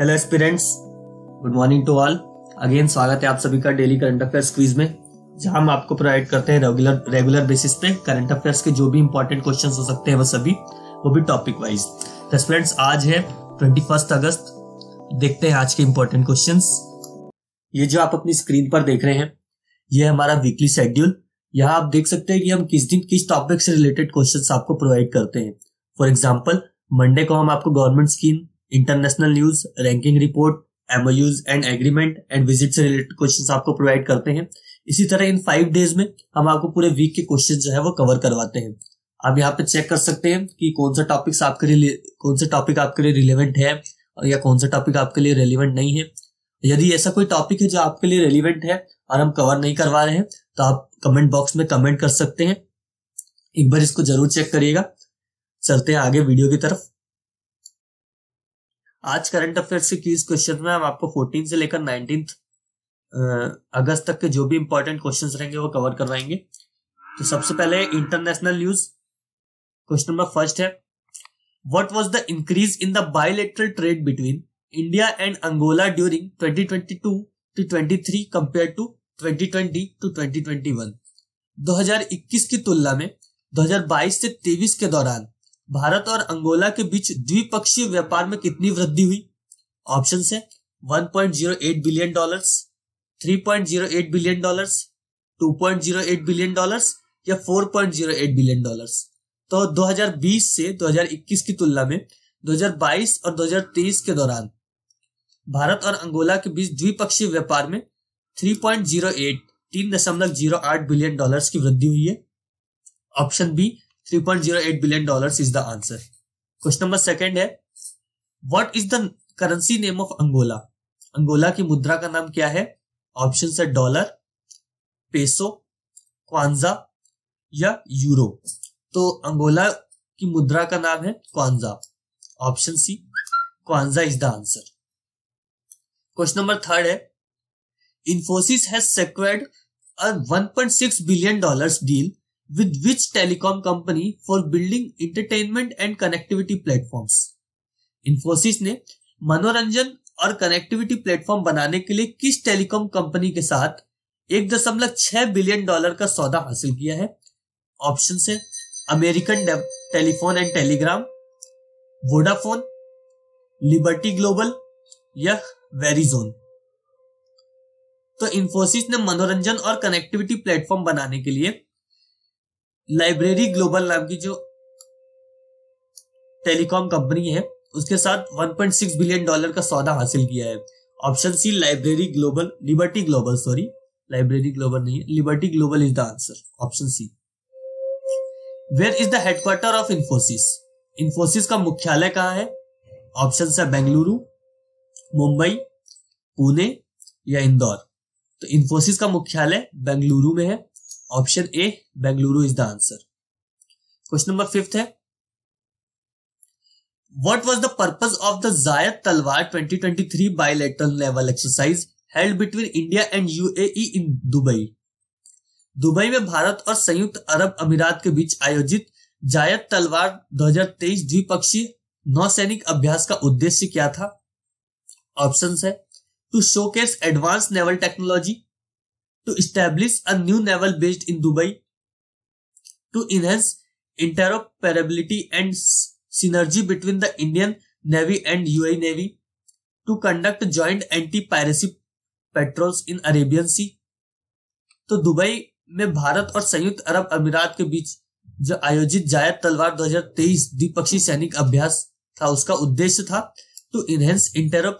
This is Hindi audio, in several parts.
Hello aspirants good morning to all again स्वागत है आप सभी का डेली करंट अफेयर क्विज में जहां हम आपको प्रोवाइड करते हैं रेगुलर रेगुलर बेसिस पे करंट अफेयर्स के जो भी इंपॉर्टेंट क्वेश्चंस हो सकते हैं वो सभी वो भी टॉपिक वाइज तो स्टूडेंट्स आज है ट्वेंटी फर्स्ट अगस्त देखते हैं आज के इंपॉर्टेंट क्वेश्चन ये जो आप अपनी स्क्रीन पर देख रहे हैं ये हमारा वीकली शेड्यूल यहाँ आप देख सकते हैं कि हम किस दिन किस टॉपिक से रिलेटेड क्वेश्चन आपको प्रोवाइड करते हैं फॉर एग्जाम्पल मंडे को हम आपको government scheme international news ranking report MOUs and agreement and visit से रिलेटेड क्वेश्चन आपको प्रोवाइड करते हैं इसी तरह इन फाइव डेज में हम आपको पूरे वीक के क्वेश्चन जो है वो कवर करवाते हैं आप यहाँ पे चेक कर सकते हैं कि कौन सा टॉपिक आपके लिए कौन सा टॉपिक आपके लिए रिलेवेंट है और या कौन सा टॉपिक आपके लिए रेलिवेंट नहीं है यदि ऐसा कोई टॉपिक है जो आपके लिए रेलिवेंट है और हम कवर नहीं करवा रहे हैं तो आप कमेंट बॉक्स में कमेंट कर सकते हैं एक बार इसको जरूर चेक करिएगा चलते हैं आगे वीडियो की तरफ आज करंट अफेयर के क्यूज क्वेश्चन में हम आपको 14 से लेकर 19 अगस्त तक के जो भी इंपॉर्टेंट क्वेश्चंस रहेंगे वो कवर करवाएंगे तो सबसे पहले international news question number first है what was the increase in the bilateral trade between India and Angola during 2022 to 23 compare to 2020 to 2021 2021 की तुलना में 2022 से 23 के दौरान भारत और अंगोला के बीच द्विपक्षीय व्यापार में कितनी वृद्धि हुई ऑप्शन है 1.08 billion dollars 3.08 billion dollars 2.08 billion dollars या 4.08 बिलियन डॉलर्स तो 2020 से 2021 की तुलना में 2022 और 2023 के दौरान भारत और अंगोला के बीच द्विपक्षीय व्यापार में 3.08 3.08 बिलियन डॉलर्स की वृद्धि हुई है option B 3.08 billion dollars is the answer question number second है what is the currency name of Angola Angola की मुद्रा का नाम क्या है ऑप्शन है डॉलर पेसो क्वांजा या यूरो तो अंगोला की मुद्रा का नाम है kwanza option C kwanza is the answer question number third है Infosys has secured point six billion dollars deal with which telecom company for building entertainment and connectivity platforms. Infosys ने मनोरंजन और कनेक्टिविटी प्लेटफॉर्म बनाने के लिए किस टेलीकॉम कंपनी के साथ एक दशमलव छह बिलियन डॉलर का सौदा हासिल किया है ऑप्शन है American telephone and telegram Vodafone Liberty Global या वेरीजोन तो इन्फोसिस ने मनोरंजन और कनेक्टिविटी प्लेटफॉर्म बनाने के लिए लाइब्रेरी ग्लोबल नाम की जो टेलीकॉम कंपनी है उसके साथ 1.6 बिलियन डॉलर का सौदा हासिल किया है option C Library Global Liberty Global sorry Library Global नहीं Liberty Global is the answer option C where is the headquarter of Infosys Infosys का मुख्यालय कहाँ है ऑप्शन है बेंगलुरु मुंबई पुणे या इंदौर तो इन्फोसिस का मुख्यालय बेंगलुरु में है option A Bengaluru is the answer question number fifth है what was the purpose of the Zayed Talwar three bilateral level exercise held between India and UAE in Dubai Dubai में भारत और संयुक्त अरब अमीरात के बीच आयोजित जायद तलवार 2023 द्विपक्षीय नौसैनिक अभ्यास का उद्देश्य क्या था ऑप्शन है to showcase advance naval technology to establish a new naval based in Dubai to enhance interoperability and synergy between the Indian navy and UAE navy to conduct joint anti piracy patrols in Arabian sea तो दुबई में भारत और संयुक्त अरब अमीरात के बीच जो आयोजित जायद तलवार दो हजार तेईस द्विपक्षीय सैनिक अभ्यास था उसका उद्देश्य था to enhance inter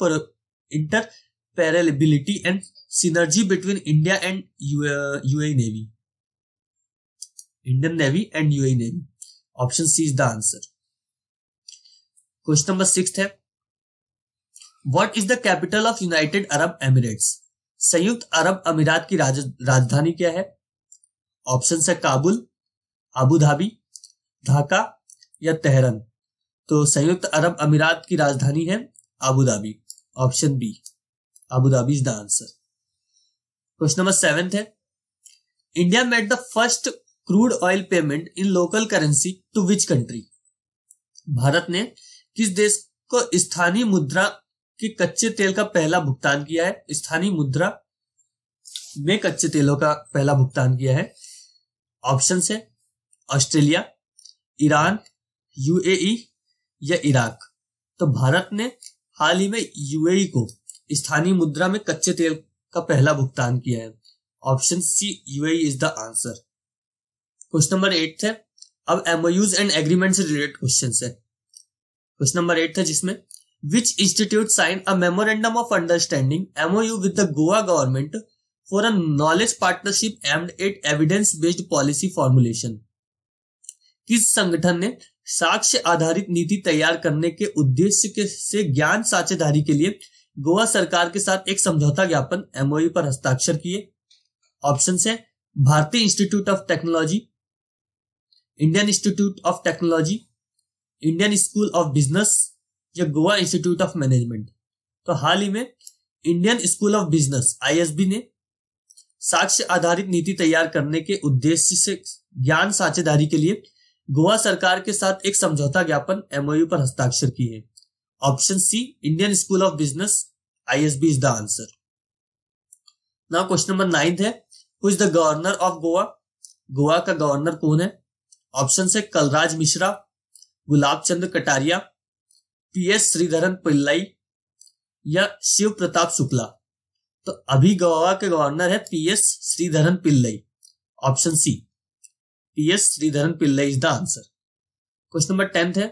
interoperability and synergy between India and UAE navy Indian navy and UAE navy option C is the answer question number six है what is the capital of United Arab Emirates संयुक्त अरब अमीरात की राज, राजधानी क्या है ऑप्शन है काबुल अबू ढाका या तेहरन तो संयुक्त अरब अमीरात की राजधानी है Abu option B Abu is the answer question number seventh है India made the first crude oil payment in local currency to which country Bharat ने किस देश को स्थानीय मुद्रा के कच्चे तेल का पहला भुगतान किया है स्थानीय मुद्रा में कच्चे तेलों का पहला भुगतान किया है ऑप्शन है ऑस्ट्रेलिया ईरान यूएई या इराक तो भारत ने हाल ही में यूएई को स्थानीय मुद्रा में कच्चे तेल का पहला भुगतान किया है option C UAE is the answer question number eight है अब एमओयूज एंड एग्रीमेंट से रिलेटेड क्वेश्चन है क्वेश्चन नंबर एट था जिसमें which institute sign a memorandum of understanding MOU with the Goa government for a knowledge partnership and at evidence based policy formulation किस संगठन ने साक्ष्य आधारित नीति तैयार करने के उद्देश्य के से ज्ञान साझेदारी के लिए गोवा सरकार के साथ एक समझौता ज्ञापन एमओयू पर हस्ताक्षर किए ऑप्शन है भारतीय institute of technology Indian institute of technology Indian school of business या गोवा इंस्टीट्यूट ऑफ मैनेजमेंट तो हाल ही में Indian school of business I ने साक्ष्य आधारित नीति तैयार करने के उद्देश्य से ज्ञान साझेदारी के लिए गोवा सरकार के साथ एक समझौता ज्ञापन एमओयू पर हस्ताक्षर किए Indian school of business I S B is the answer ना क्वेश्चन नंबर नाइन्थ है who is the governor of Goa Goa का गवर्नर कौन है ऑप्शन है कलराज मिश्रा गुलाब चंद्र कटारिया पी एस श्रीधरन पिल्लई या शिव प्रताप शुक्ला तो अभी गोवा के गवर्नर है P S Sreedharan Pillai option C P S Sreedharan Pillai is the answer question number tenth है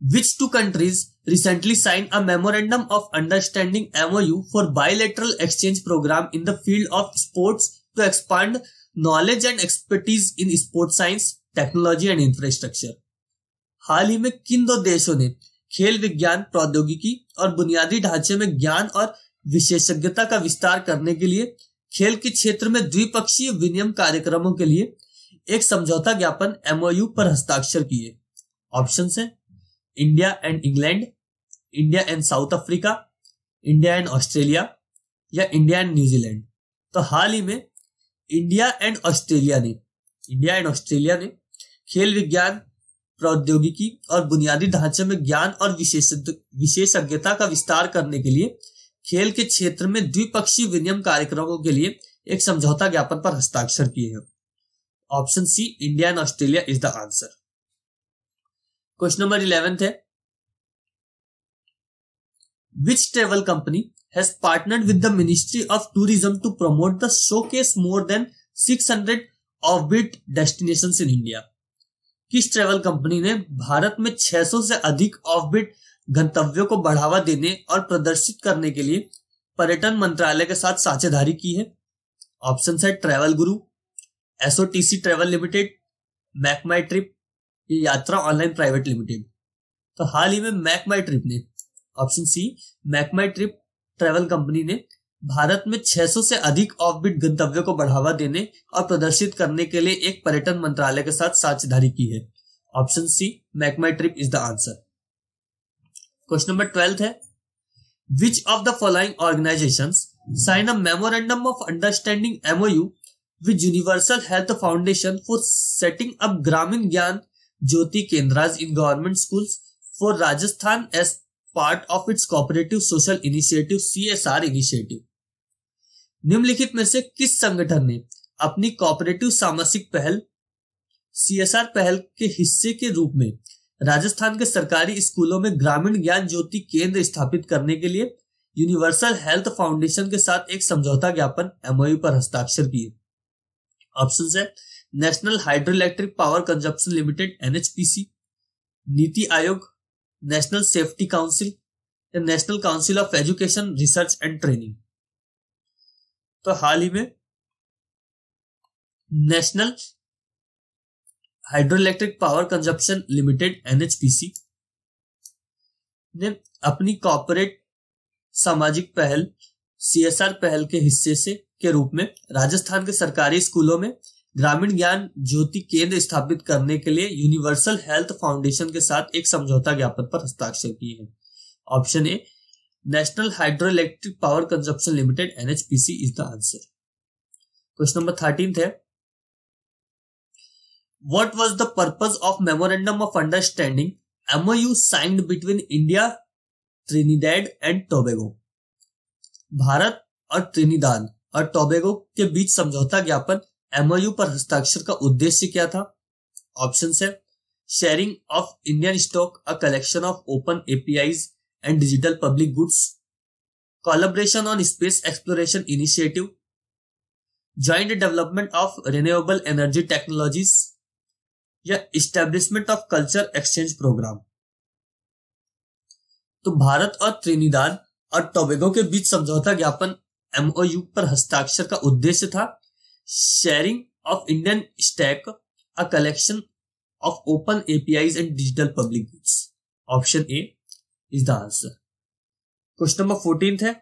which two countries recently signed a memorandum of understanding MOU for bilateral exchange program in the field of sports to expand knowledge and expertise in sport science technology and infrastructure हाल ही में किन दो देशों ने खेल विज्ञान प्रौद्योगिकी और बुनियादी ढांचे में ज्ञान और विशेषज्ञता का विस्तार करने के लिए खेल के क्षेत्र में द्विपक्षीय विनियम कार्यक्रमों के लिए एक समझौता ज्ञापन एमओयू पर हस्ताक्षर किए ऑप्शन है India and England India and south Africa India and Australia या इंडिया एंड न्यूजीलैंड तो हाल ही में इंडिया एंड ऑस्ट्रेलिया ने इंडिया एंड ऑस्ट्रेलिया ने खेल विज्ञान प्रौद्योगिकी और बुनियादी ढांचे में ज्ञान और विशेष विशेषज्ञता का विस्तार करने के लिए खेल के क्षेत्र में द्विपक्षीय विनियम कार्यक्रमों के लिए एक समझौता ज्ञापन पर हस्ताक्षर किए हैं option C India and Australia is the answer question number eleventh है has partnered with the ministry of tourism to promote the showcase more than six hundred offbeat destination in India किस ट्रेवल कंपनी ने भारत में 600 से अधिक ऑफ बिट गंतव्यों को बढ़ावा देने और प्रदर्शित करने के लिए पर्यटन मंत्रालय के साथ साझेदारी की है ऑप्शन है Travel Guru SOTC travel limited Make My Trip ये यात्रा ऑनलाइन प्राइवेट लिमिटेड तो हाल ही में मैक माई ट्रिप ने ऑप्शन सी मैक माई ट्रिप ट्रेवल कंपनी ने भारत में 600 से अधिक ऑफ बिट गंतव्यों को बढ़ावा देने और प्रदर्शित करने के लिए एक पर्यटन मंत्रालय के साथ साझेदारी की है option C Mac my MakeMyTrip is the answer question number twelfth है which of the following organisation sign a memorandum of understanding MOU which universal health foundation for setting up Gramin Gyan Jyoti Kendras in government schools for Rajasthan as part of its cooperative social initiative CSR initiative निम्नलिखित में से किस संगठन ने अपनी कॉपरेटिव सामाजिक पहल सीएसआर पहल के हिस्से के रूप में राजस्थान के सरकारी स्कूलों में ग्रामीण ज्ञान ज्योति केंद्र स्थापित करने के लिए यूनिवर्सल हेल्थ फाउंडेशन के साथ एक समझौता ज्ञापन एमओयू पर हस्ताक्षर किए ऑप्शन है National Hydro Electric Power Consumption Limited NHPC NITI Aayog National Safety Council या National Council of Education Research and Training तो हाल ही में National Hydro Electric Power Consumption Limited NHPC ने अपनी कॉपोरेट सामाजिक पहल सीएसआर पहल के हिस्से से के रूप में राजस्थान के सरकारी स्कूलों में ग्रामीण ज्ञान ज्योति केंद्र स्थापित करने के लिए यूनिवर्सल हेल्थ फाउंडेशन के साथ एक समझौता ज्ञापन पर हस्ताक्षर किए हैं option A National Hydro Electric Power Consumption Limited NHPC is the answer question number thirteen है what was the purpose of memorandum of understanding MOU signed between India Trinidad and Tobago Bharat और त्रिनीदान और टोबेगो के बीच समझौता ज्ञापन एमओयू पर हस्ताक्षर का उद्देश्य क्या था ऑप्शन है sharing of Indian stack a collection of open API and digital public goods collaboration on space exploration initiative joint development of renewable energy technologies या establishment of culture exchange program तो भारत और त्रिनिदाद और टोबेगो के बीच समझौता ज्ञापन एमओयू पर हस्ताक्षर का उद्देश्य था sharing of Indian stack, a collection of open APIs and digital public goods. Option A is the answer. Question number 14th है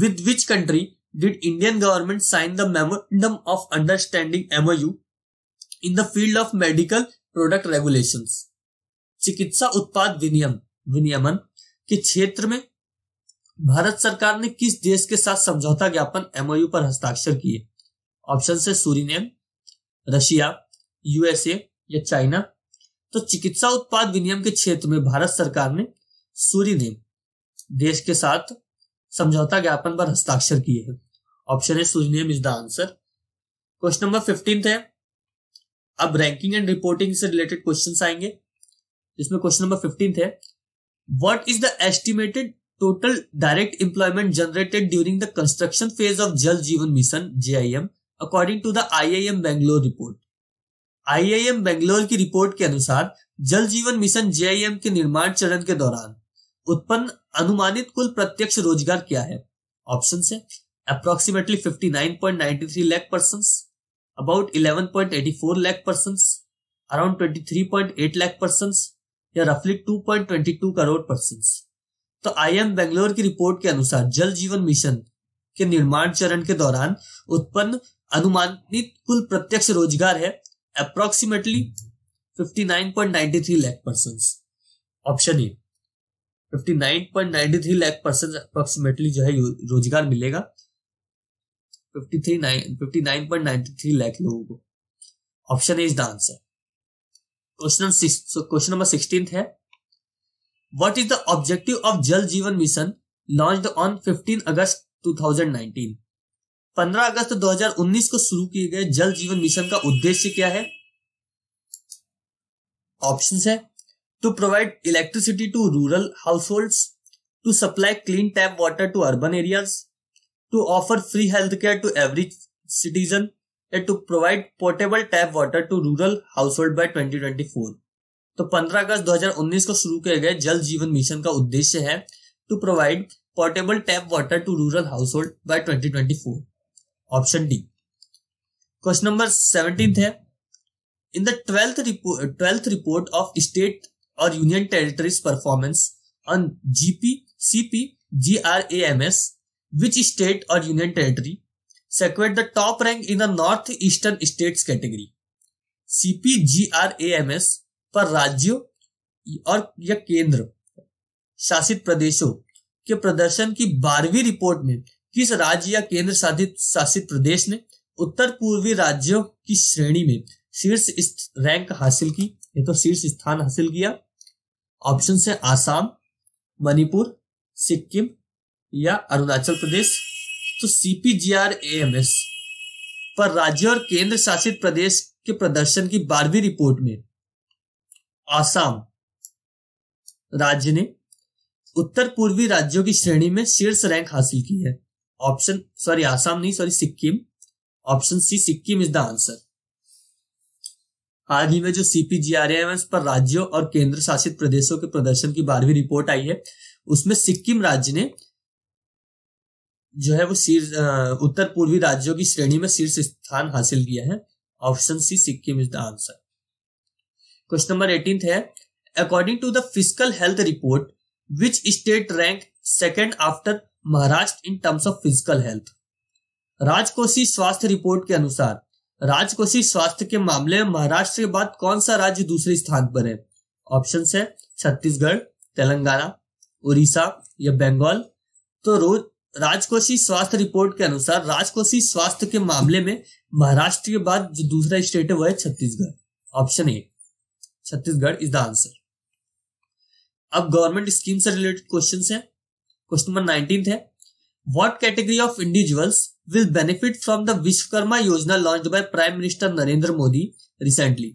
With which country did Indian government sign the memorandum of understanding MOU in the field of medical product regulations? चिकित्सा उत्पाद विनियम विनियमन के क्षेत्र में भारत सरकार ने किस देश के साथ समझौता ज्ञापन एमओयू पर हस्ताक्षर किए ऑप्शन से सूरीनेम रशिया यूएसए या चाइना तो चिकित्सा उत्पाद विनियम के क्षेत्र में भारत सरकार ने सूरीनेम देश के साथ समझौता ज्ञापन पर हस्ताक्षर किए हैं ऑप्शन है Suriname is the answer question number fifteen है अब रैंकिंग एंड रिपोर्टिंग से रिलेटेड क्वेश्चन आएंगे इसमें क्वेश्चन नंबर फिफ्टीन है what is the estimated total direct employment generated during the construction phase of Jal Jeevan mission J I M according to the I I M Bangalore report I I M Bangalore की रिपोर्ट के अनुसार जल Jeevan mission J I M के निर्माण चरण के दौरान उत्पन्न अनुमानित कुल प्रत्यक्ष रोजगार क्या है ऑप्शन है approximately fifty nine point ninety three lakh person about eleven point eighty four lakh person around twenty three point eight lakh person या रफली two point twenty two crore persons तो आई एम बेंगलोर की रिपोर्ट के अनुसार जल जीवन मिशन के निर्माण चरण के दौरान उत्पन्न अनुमानित कुल प्रत्यक्ष रोजगार है approximately 59.93 lakh person option A 59.93 lakh person approximately जो है रोजगार मिलेगा 59.93 लाख लोगों को option A is the answer question question number sixteen है what is the objective of Jal Jeevan mission launch on fifteen August 2019? 15 अगस्त 2019 को शुरू किए गए जल जीवन मिशन का उद्देश्य क्या है ऑप्शन है to provide electricity to rural household to supply clean tap water to urban areas to offer free health care to every citizen and to provide portable tap water to rural household by four तो 15 अगस्त 2019 को शुरू किए गए जल जीवन मिशन का उद्देश्य है to provide portable tap water to rural household by twenty option D question number seventeen है in the twelfth report twelfth report of state और union territories performance on GP CP G R A M S which state और union territory north eastern state category CP G R A M S पर राज्यों और या केंद्र शासित प्रदेशों के प्रदर्शन की बारहवीं रिपोर्ट में किस राज्य या केंद्र शासित शासित प्रदेश ने उत्तर पूर्वी राज्यों की श्रेणी में शीर्ष रैंक हासिल की ये तो शीर्ष स्थान हासिल किया ऑप्शन है आसाम मणिपुर सिक्किम या अरुणाचल प्रदेश तो सीपीजीआर एएमएस पर राज्य और केंद्र शासित प्रदेश के प्रदर्शन की बारहवीं रिपोर्ट में आसाम राज्य ने उत्तर पूर्वी राज्यों की श्रेणी में शीर्ष रैंक हासिल की है ऑप्शन सॉरी आसाम नहीं sorry Sikkim option C Sikkim is the answer हाल ही में जो सीपीजीआरएमएस पर राज्यों और केंद्र शासित प्रदेशों के प्रदर्शन की बारहवीं रिपोर्ट आई है उसमें सिक्किम राज्य ने जो है वो शीर्ष उत्तर पूर्वी राज्यों की श्रेणी में शीर्ष स्थान हासिल किया है option C Sikkim is the answer question number eighteen है according to the physical health report which state rank second after Maharashtra in terms of physical health राजकोषीय स्वास्थ्य रिपोर्ट के अनुसार राजकोषीय स्वास्थ्य के मामले में महाराष्ट्र के बाद कौन सा राज्य दूसरे स्थान पर है ऑप्शन है छत्तीसगढ़ तेलंगाना उड़ीसा या बंगाल तो रोज राजकोषीय स्वास्थ्य रिपोर्ट के अनुसार राजकोषीय स्वास्थ्य के मामले में महाराष्ट्र के बाद जो दूसरा स्टेट है वह है Chhattisgarh option A Chhattisgarh is the answer अब गवर्नमेंट स्कीम से रिलेटेड क्वेश्चन है क्वेश्चन नंबर नाइनटीन है what category of individuals will benefit from the Vishwakarma Yojana launch by prime minister Narendra Modi recently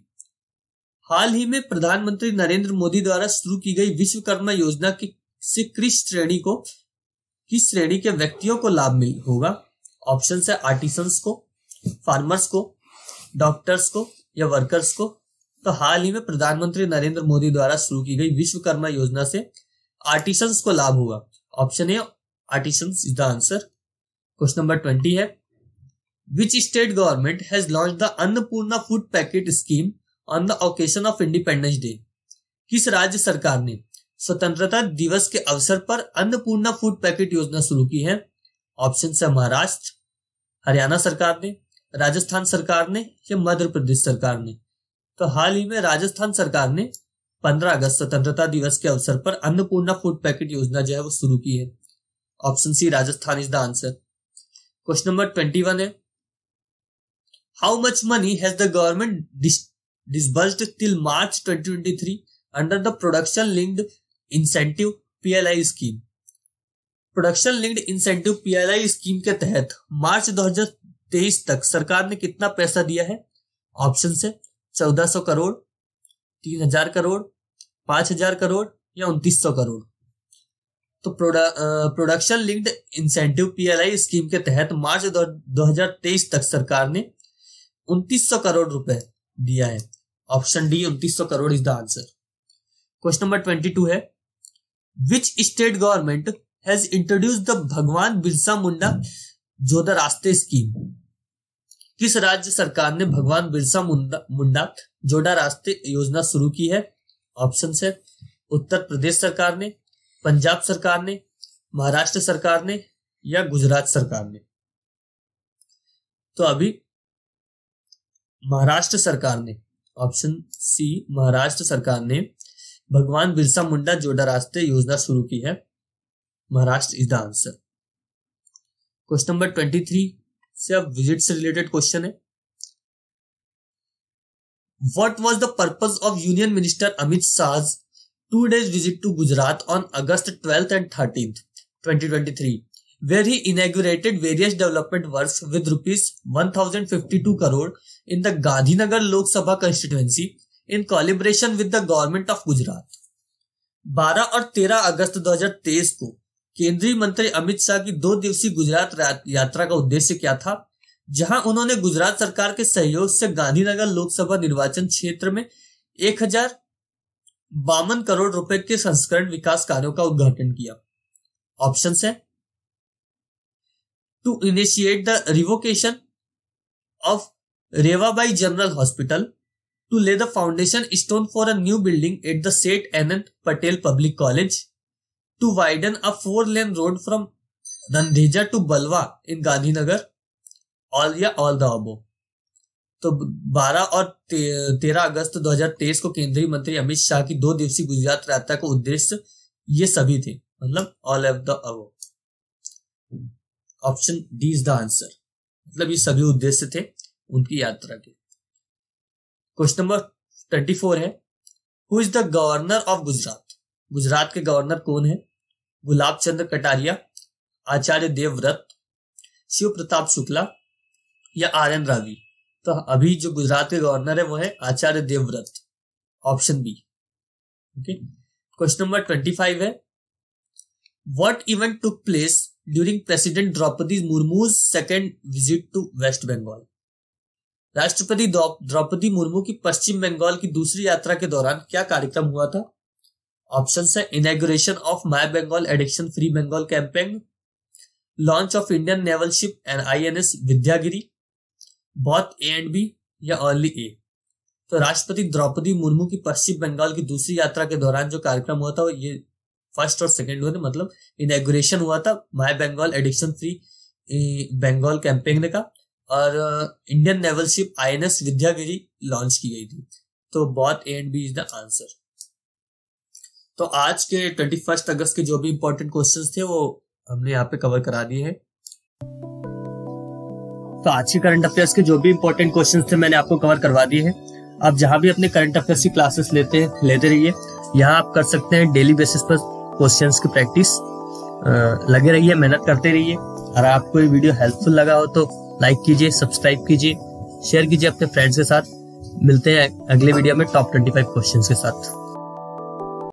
हाल ही में प्रधानमंत्री नरेंद्र मोदी द्वारा शुरू की गई विश्वकर्मा योजना की से किस श्रेणी को किस श्रेणी के व्यक्तियों को लाभ मिल होगा ऑप्शन है आर्टिसंस को फार्मर्स को डॉक्टर्स को या वर्कर्स को तो हाल ही में प्रधानमंत्री नरेंद्र मोदी द्वारा शुरू की गई विश्वकर्मा योजना से आर्टिसंस को लाभ हुआ option A artisans is the answer question number twenty है which state government has launch the Annapurna food packet scheme on the occasion of independence day किस राज्य सरकार ने स्वतंत्रता दिवस के अवसर पर अन्नपूर्णा फूड पैकेट योजना शुरू की है ऑप्शन है महाराष्ट्र हरियाणा सरकार ने राजस्थान सरकार ने या मध्य प्रदेश सरकार ने तो हाल ही में राजस्थान सरकार ने 15 अगस्त स्वतंत्रता दिवस के अवसर पर अन्नपूर्णा फूड पैकेट योजना जो है वो शुरू की है option C Rajasthan is the answer question number twenty one है how much money has the government disbursed till March 2023 under the production linked incentive PLI scheme production linked incentive PLI scheme के तहत मार्च 2023 तक सरकार ने कितना पैसा दिया है ऑप्शन से चौदह सौ करोड़ तीन हजार करोड़ पांच हजार करोड़ या उन्तीस सौ करोड़ तो production linked incentive PLI scheme के तहत मार्च दो हजार तेईस तक सरकार ने उन्तीस सौ करोड़ रुपए दिया है ऑप्शन डी उन्तीस सौ crore is the answer question number twenty two है which state government has introduce the Bhagwan Birsa मुंडा जो द रास्ते स्कीम किस राज्य सरकार ने भगवान बिरसा मुंडा मुंडा जोड़ा रास्ते योजना शुरू की है ऑप्शन है उत्तर प्रदेश सरकार ने पंजाब सरकार ने महाराष्ट्र सरकार ने या गुजरात सरकार ने तो अभी महाराष्ट्र सरकार ने ऑप्शन सी महाराष्ट्र सरकार ने भगवान बिरसा मुंडा जोड़ा रास्ते योजना शुरू की है Maharashtra is the answer question number twenty three सिर्फ विजिट से रिलेटेड क्वेश्चन है what was the purpose of union minister Amit Shah two days visit to Gujarat on August twelfth and thirteenth twenty three where he inaugurated various development work with rupees one thousand fifty two crore in the Gandhinagar Lok Sabha constituency in collaboration with the government of Gujarat बारह और तेरह अगस्त दो हजार तेईस को केंद्रीय मंत्री अमित शाह की दो दिवसीय गुजरात यात्रा का उद्देश्य क्या था जहां उन्होंने गुजरात सरकार के सहयोग से गांधीनगर लोकसभा निर्वाचन क्षेत्र में एक हजार बावन करोड़ रुपए के संस्करण विकास कार्यों का उद्घाटन किया ऑप्शन है to initiate the revocation of Revabai general hospital to lay the foundation stone for a new building at the Seth Anant Patel public college to widen a four lane road from Randeja to Balwa in Gandhinagar all या all the above तो 12 और 13 अगस्त 2023 को केंद्रीय मंत्री अमित शाह की दो दिवसीय गुजरात यात्रा का उद्देश्य ये सभी थे मतलब all of the above option D is the answer मतलब ये सभी उद्देश्य थे उनकी यात्रा के क्वेश्चन नंबर 34 फोर है who is the governor of Gujarat Gujarat के गवर्नर कौन है गुलाब चंद्र कटारिया आचार्य देवव्रत शिव प्रताप शुक्ला या आर एन रावी तो अभी जो गुजरात के गवर्नर है वो है Acharya Devvrat option B okay question number twenty five है what event took place during president Droupadi Murmu second visit to West Bengal राष्ट्रपति द्रौपदी मुर्मू की पश्चिम बंगाल की दूसरी यात्रा के दौरान क्या कार्यक्रम हुआ था ऑप्शन है inauguration of my Bengal addiction free Bengal campaign launch of Indian naval ship and I N S Vidyagiri both A and B या ऑनली ए तो राष्ट्रपति द्रौपदी मुर्मू की पश्चिम बंगाल की दूसरी यात्रा के दौरान जो कार्यक्रम हुआ था ये फर्स्ट और सेकेंड हुए थे मतलब इनाग्रेशन हुआ था my Bengal addiction free Bengal campaign का और Indian naval ship I N S Vidyagiri launch की गई थी तो both A and B is the answer तो आज के ट्वेंटी फर्स्ट अगस्त के जो भी इम्पोर्टेंट क्वेश्चन थे वो हमने यहाँ पे कवर करा दिए हैं तो आज के करंट अफेयर्स के जो भी इम्पोर्टेंट क्वेश्चन थे मैंने आपको कवर करवा दिए हैं आप जहाँ भी अपने करंट अफेयर्स की क्लासेस लेते हैं लेते रहिए यहाँ आप कर सकते हैं डेली बेसिस पर क्वेश्चंस की प्रैक्टिस लगे रहिए मेहनत करते रहिए और आपको ये वीडियो हेल्पफुल लगा हो तो लाइक कीजिए सब्सक्राइब कीजिए शेयर कीजिए अपने फ्रेंड्स के साथ मिलते हैं अगले वीडियो में टॉप ट्वेंटी फाइव क्वेश्चन के साथ